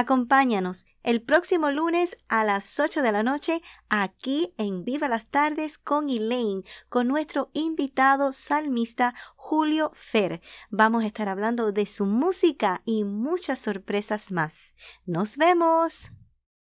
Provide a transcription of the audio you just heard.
Acompáñanos el próximo lunes a las 8 de la noche aquí en Viva las Tardes con Elaine, con nuestro invitado salmista Julio Fer. Vamos a estar hablando de su música y muchas sorpresas más. Nos vemos.